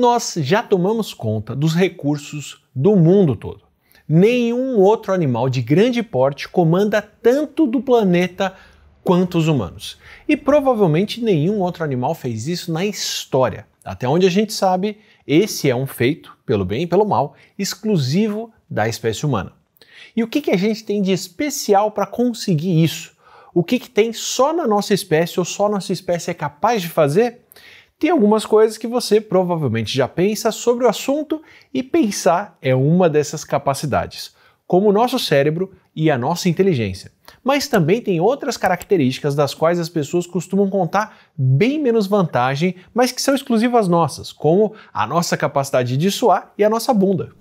nós já tomamos conta dos recursos do mundo todo. Nenhum outro animal de grande porte comanda tanto do planeta quanto os humanos. E provavelmente nenhum outro animal fez isso na história. Até onde a gente sabe, esse é um feito, pelo bem e pelo mal, exclusivo da espécie humana. E o que, que a gente tem de especial para conseguir isso? O que, que tem só na nossa espécie ou só nossa espécie é capaz de fazer? tem algumas coisas que você provavelmente já pensa sobre o assunto e pensar é uma dessas capacidades, como o nosso cérebro e a nossa inteligência. Mas também tem outras características das quais as pessoas costumam contar bem menos vantagem, mas que são exclusivas nossas, como a nossa capacidade de suar e a nossa bunda.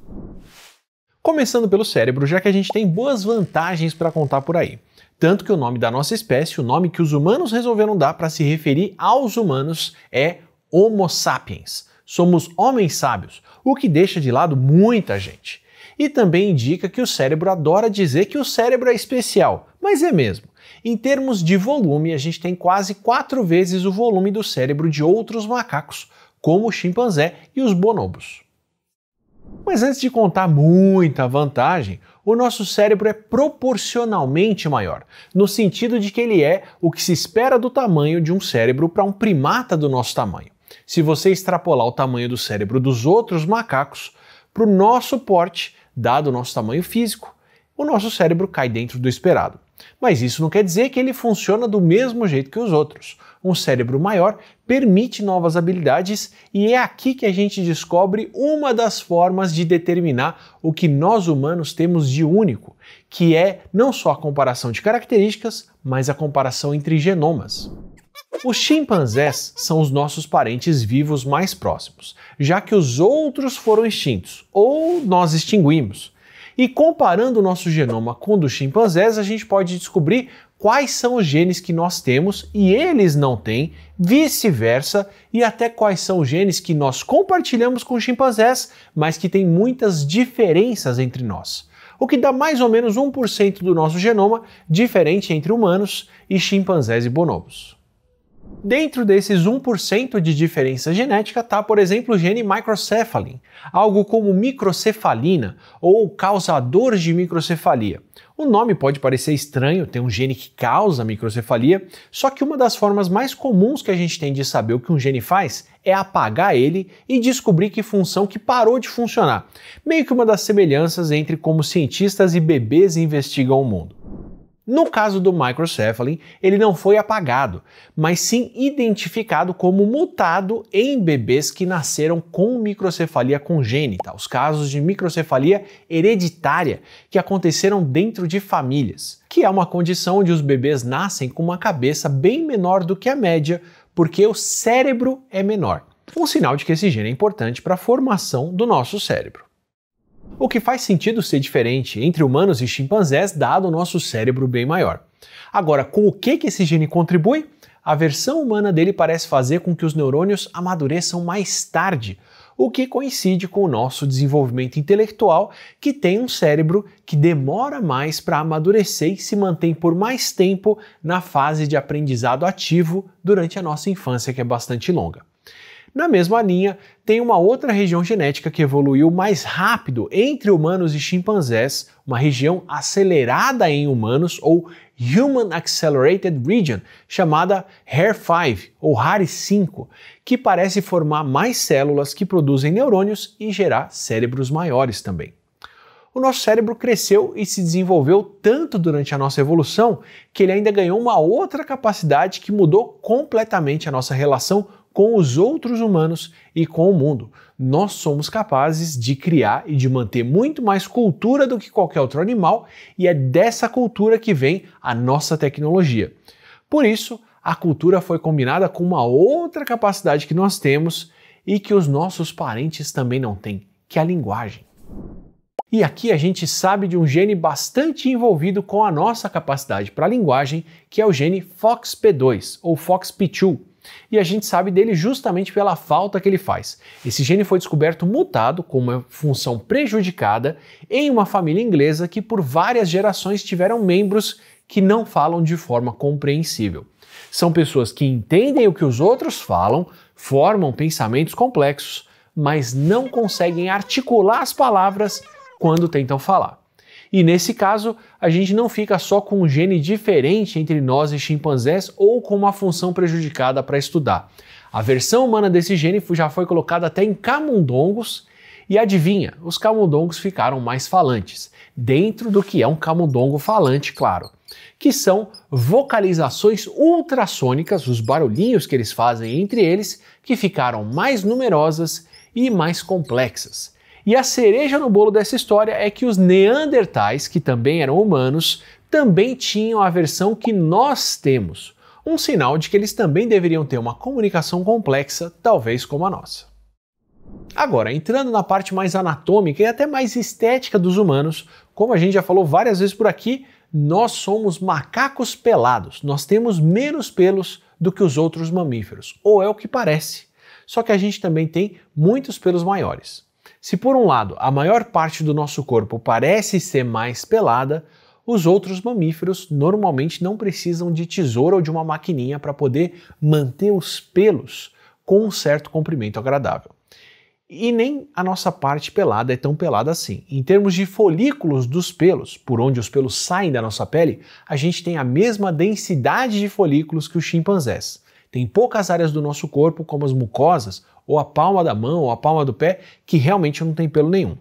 Começando pelo cérebro, já que a gente tem boas vantagens para contar por aí. Tanto que o nome da nossa espécie, o nome que os humanos resolveram dar para se referir aos humanos, é Homo sapiens. Somos homens sábios, o que deixa de lado muita gente. E também indica que o cérebro adora dizer que o cérebro é especial, mas é mesmo. Em termos de volume, a gente tem quase quatro vezes o volume do cérebro de outros macacos, como o chimpanzé e os bonobos. Mas antes de contar muita vantagem, o nosso cérebro é proporcionalmente maior, no sentido de que ele é o que se espera do tamanho de um cérebro para um primata do nosso tamanho se você extrapolar o tamanho do cérebro dos outros macacos para o nosso porte, dado o nosso tamanho físico, o nosso cérebro cai dentro do esperado. Mas isso não quer dizer que ele funciona do mesmo jeito que os outros. Um cérebro maior permite novas habilidades e é aqui que a gente descobre uma das formas de determinar o que nós humanos temos de único, que é não só a comparação de características, mas a comparação entre genomas. Os chimpanzés são os nossos parentes vivos mais próximos, já que os outros foram extintos ou nós extinguimos. E comparando o nosso genoma com o dos chimpanzés, a gente pode descobrir quais são os genes que nós temos e eles não têm, vice-versa, e até quais são os genes que nós compartilhamos com chimpanzés, mas que têm muitas diferenças entre nós. O que dá mais ou menos 1% do nosso genoma diferente entre humanos e chimpanzés e bonobos. Dentro desses 1% de diferença genética está, por exemplo, o gene microcephalin, algo como microcefalina ou causador de microcefalia. O nome pode parecer estranho, tem um gene que causa microcefalia, só que uma das formas mais comuns que a gente tem de saber o que um gene faz é apagar ele e descobrir que função que parou de funcionar. Meio que uma das semelhanças entre como cientistas e bebês investigam o mundo. No caso do microcephaly, ele não foi apagado, mas sim identificado como mutado em bebês que nasceram com microcefalia congênita, os casos de microcefalia hereditária que aconteceram dentro de famílias, que é uma condição onde os bebês nascem com uma cabeça bem menor do que a média, porque o cérebro é menor. Um sinal de que esse gene é importante para a formação do nosso cérebro. O que faz sentido ser diferente entre humanos e chimpanzés, dado o nosso cérebro bem maior. Agora, com o que, que esse gene contribui? A versão humana dele parece fazer com que os neurônios amadureçam mais tarde, o que coincide com o nosso desenvolvimento intelectual, que tem um cérebro que demora mais para amadurecer e se mantém por mais tempo na fase de aprendizado ativo durante a nossa infância, que é bastante longa. Na mesma linha, tem uma outra região genética que evoluiu mais rápido entre humanos e chimpanzés, uma região acelerada em humanos ou Human Accelerated Region, chamada HAIR5 ou HAR5, que parece formar mais células que produzem neurônios e gerar cérebros maiores também o nosso cérebro cresceu e se desenvolveu tanto durante a nossa evolução que ele ainda ganhou uma outra capacidade que mudou completamente a nossa relação com os outros humanos e com o mundo. Nós somos capazes de criar e de manter muito mais cultura do que qualquer outro animal, e é dessa cultura que vem a nossa tecnologia. Por isso, a cultura foi combinada com uma outra capacidade que nós temos e que os nossos parentes também não têm, que é a linguagem. E aqui a gente sabe de um gene bastante envolvido com a nossa capacidade para a linguagem, que é o gene FOXP2 ou FOXP2, e a gente sabe dele justamente pela falta que ele faz. Esse gene foi descoberto mutado, com uma função prejudicada, em uma família inglesa que por várias gerações tiveram membros que não falam de forma compreensível. São pessoas que entendem o que os outros falam, formam pensamentos complexos, mas não conseguem articular as palavras quando tentam falar. E nesse caso, a gente não fica só com um gene diferente entre nós e chimpanzés ou com uma função prejudicada para estudar. A versão humana desse gene já foi colocada até em camundongos e adivinha, os camundongos ficaram mais falantes, dentro do que é um camundongo falante, claro, que são vocalizações ultrassônicas, os barulhinhos que eles fazem entre eles, que ficaram mais numerosas e mais complexas. E a cereja no bolo dessa história é que os neandertais, que também eram humanos, também tinham a versão que nós temos, um sinal de que eles também deveriam ter uma comunicação complexa, talvez como a nossa. Agora, entrando na parte mais anatômica e até mais estética dos humanos, como a gente já falou várias vezes por aqui, nós somos macacos pelados, nós temos menos pelos do que os outros mamíferos, ou é o que parece. Só que a gente também tem muitos pelos maiores. Se por um lado a maior parte do nosso corpo parece ser mais pelada, os outros mamíferos normalmente não precisam de tesoura ou de uma maquininha para poder manter os pelos com um certo comprimento agradável. E nem a nossa parte pelada é tão pelada assim. Em termos de folículos dos pelos, por onde os pelos saem da nossa pele, a gente tem a mesma densidade de folículos que os chimpanzés. Tem poucas áreas do nosso corpo, como as mucosas, ou a palma da mão, ou a palma do pé, que realmente não tem pelo nenhum.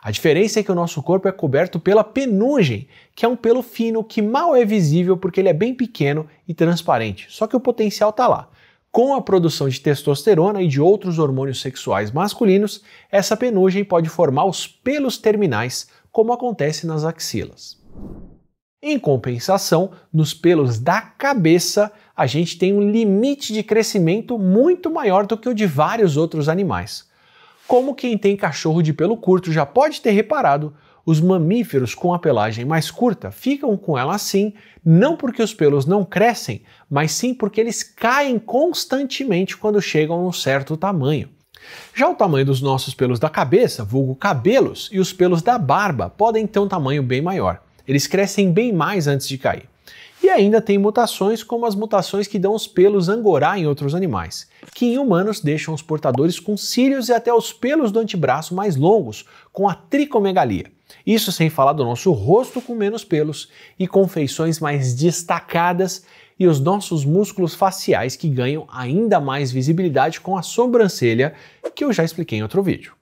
A diferença é que o nosso corpo é coberto pela penugem, que é um pelo fino que mal é visível porque ele é bem pequeno e transparente, só que o potencial está lá. Com a produção de testosterona e de outros hormônios sexuais masculinos, essa penugem pode formar os pelos terminais, como acontece nas axilas. Em compensação, nos pelos da cabeça, a gente tem um limite de crescimento muito maior do que o de vários outros animais. Como quem tem cachorro de pelo curto já pode ter reparado, os mamíferos com a pelagem mais curta ficam com ela assim, não porque os pelos não crescem, mas sim porque eles caem constantemente quando chegam a um certo tamanho. Já o tamanho dos nossos pelos da cabeça, vulgo cabelos, e os pelos da barba podem ter um tamanho bem maior. Eles crescem bem mais antes de cair. E ainda tem mutações como as mutações que dão os pelos angorá em outros animais, que em humanos deixam os portadores com cílios e até os pelos do antebraço mais longos, com a tricomegalia. Isso sem falar do nosso rosto com menos pelos e com feições mais destacadas e os nossos músculos faciais que ganham ainda mais visibilidade com a sobrancelha, que eu já expliquei em outro vídeo.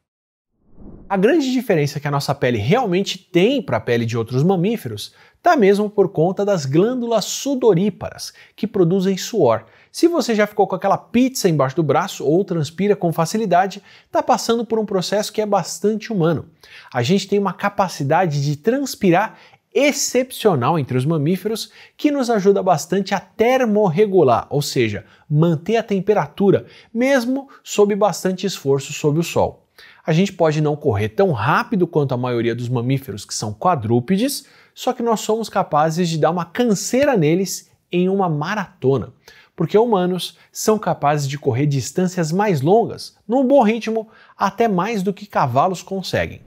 A grande diferença que a nossa pele realmente tem para a pele de outros mamíferos está mesmo por conta das glândulas sudoríparas, que produzem suor. Se você já ficou com aquela pizza embaixo do braço ou transpira com facilidade, está passando por um processo que é bastante humano. A gente tem uma capacidade de transpirar excepcional entre os mamíferos que nos ajuda bastante a termorregular, ou seja, manter a temperatura, mesmo sob bastante esforço sob o sol. A gente pode não correr tão rápido quanto a maioria dos mamíferos que são quadrúpedes, só que nós somos capazes de dar uma canseira neles em uma maratona, porque humanos são capazes de correr distâncias mais longas, num bom ritmo, até mais do que cavalos conseguem.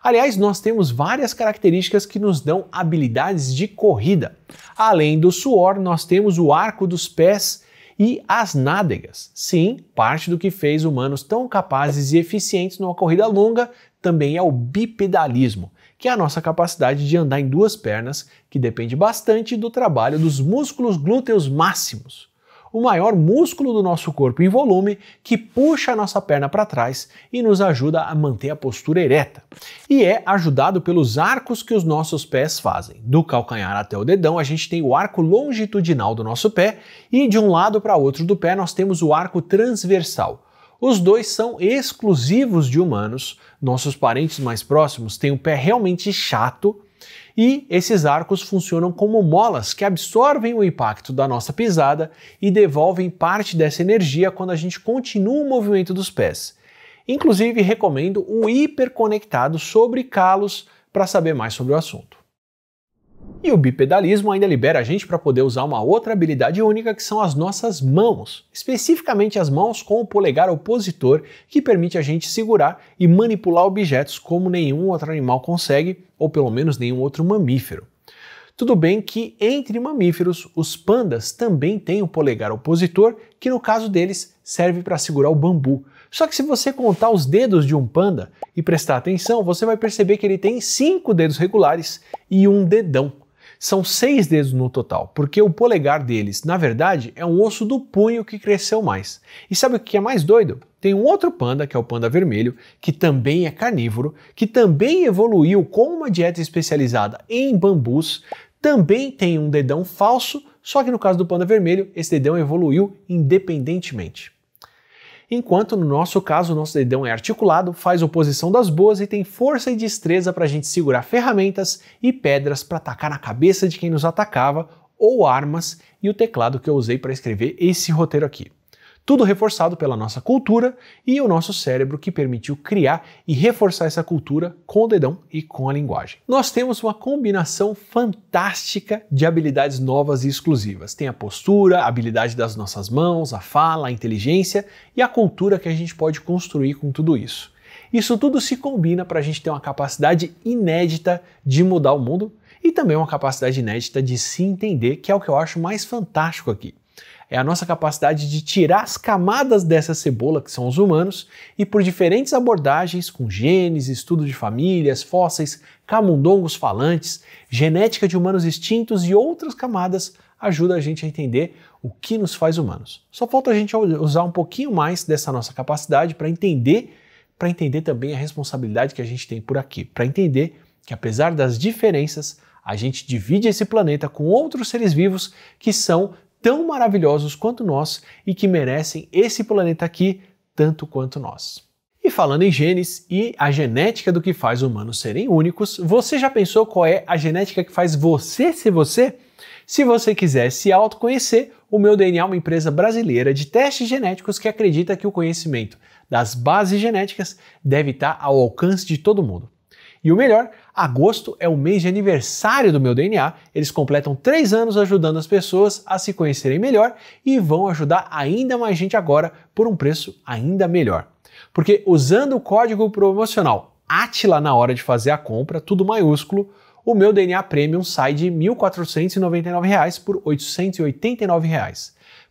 Aliás, nós temos várias características que nos dão habilidades de corrida. Além do suor, nós temos o arco dos pés e as nádegas. Sim, parte do que fez humanos tão capazes e eficientes numa corrida longa também é o bipedalismo, que é a nossa capacidade de andar em duas pernas, que depende bastante do trabalho dos músculos glúteos máximos o maior músculo do nosso corpo em volume, que puxa a nossa perna para trás e nos ajuda a manter a postura ereta. E é ajudado pelos arcos que os nossos pés fazem. Do calcanhar até o dedão, a gente tem o arco longitudinal do nosso pé e de um lado para outro do pé nós temos o arco transversal. Os dois são exclusivos de humanos. Nossos parentes mais próximos têm o pé realmente chato, e esses arcos funcionam como molas que absorvem o impacto da nossa pisada e devolvem parte dessa energia quando a gente continua o movimento dos pés. Inclusive, recomendo um hiperconectado sobre calos para saber mais sobre o assunto. E o bipedalismo ainda libera a gente para poder usar uma outra habilidade única que são as nossas mãos, especificamente as mãos com o polegar opositor, que permite a gente segurar e manipular objetos como nenhum outro animal consegue, ou pelo menos nenhum outro mamífero. Tudo bem que entre mamíferos, os pandas também têm o polegar opositor, que no caso deles serve para segurar o bambu. Só que se você contar os dedos de um panda e prestar atenção, você vai perceber que ele tem cinco dedos regulares e um dedão. São seis dedos no total, porque o polegar deles, na verdade, é um osso do punho que cresceu mais. E sabe o que é mais doido? Tem um outro panda, que é o panda vermelho, que também é carnívoro, que também evoluiu com uma dieta especializada em bambus, também tem um dedão falso, só que no caso do panda vermelho, esse dedão evoluiu independentemente enquanto no nosso caso o nosso dedão é articulado, faz oposição das boas e tem força e destreza para a gente segurar ferramentas e pedras para atacar na cabeça de quem nos atacava ou armas e o teclado que eu usei para escrever esse roteiro aqui. Tudo reforçado pela nossa cultura e o nosso cérebro que permitiu criar e reforçar essa cultura com o dedão e com a linguagem. Nós temos uma combinação fantástica de habilidades novas e exclusivas. Tem a postura, a habilidade das nossas mãos, a fala, a inteligência e a cultura que a gente pode construir com tudo isso. Isso tudo se combina para a gente ter uma capacidade inédita de mudar o mundo e também uma capacidade inédita de se entender, que é o que eu acho mais fantástico aqui é a nossa capacidade de tirar as camadas dessa cebola, que são os humanos, e por diferentes abordagens, com genes, estudo de famílias, fósseis, camundongos falantes, genética de humanos extintos e outras camadas, ajuda a gente a entender o que nos faz humanos. Só falta a gente usar um pouquinho mais dessa nossa capacidade para entender, para entender também a responsabilidade que a gente tem por aqui, para entender que apesar das diferenças, a gente divide esse planeta com outros seres vivos que são tão maravilhosos quanto nós e que merecem esse planeta aqui tanto quanto nós. E falando em genes e a genética do que faz humanos serem únicos, você já pensou qual é a genética que faz você ser você? Se você quiser se autoconhecer, o Meu DNA é uma empresa brasileira de testes genéticos que acredita que o conhecimento das bases genéticas deve estar ao alcance de todo mundo. E o melhor, agosto é o mês de aniversário do meu DNA. Eles completam três anos ajudando as pessoas a se conhecerem melhor e vão ajudar ainda mais gente agora por um preço ainda melhor. Porque usando o código promocional Atila na hora de fazer a compra, tudo maiúsculo, o meu DNA Premium sai de R$ 1.499 por R$ 889.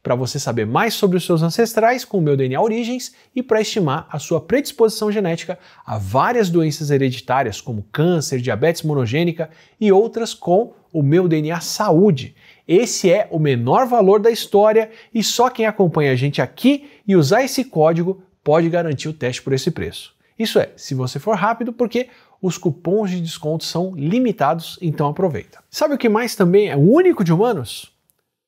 Para você saber mais sobre os seus ancestrais com o meu DNA Origens e para estimar a sua predisposição genética a várias doenças hereditárias como câncer, diabetes monogênica e outras com o meu DNA Saúde. Esse é o menor valor da história e só quem acompanha a gente aqui e usar esse código pode garantir o teste por esse preço. Isso é, se você for rápido, porque os cupons de desconto são limitados, então aproveita. Sabe o que mais também é único de humanos?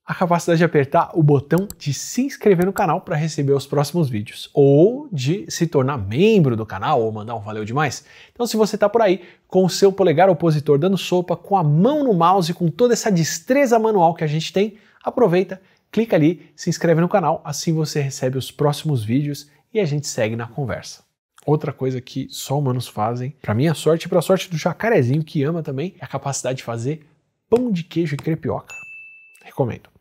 A capacidade de apertar o botão de se inscrever no canal para receber os próximos vídeos, ou de se tornar membro do canal ou mandar um valeu demais. Então, se você está por aí com o seu polegar opositor dando sopa, com a mão no mouse, com toda essa destreza manual que a gente tem, aproveita, clica ali, se inscreve no canal, assim você recebe os próximos vídeos e a gente segue na conversa. Outra coisa que só humanos fazem, para minha sorte e para a sorte do jacarezinho que ama também, é a capacidade de fazer pão de queijo e crepioca. Recomendo.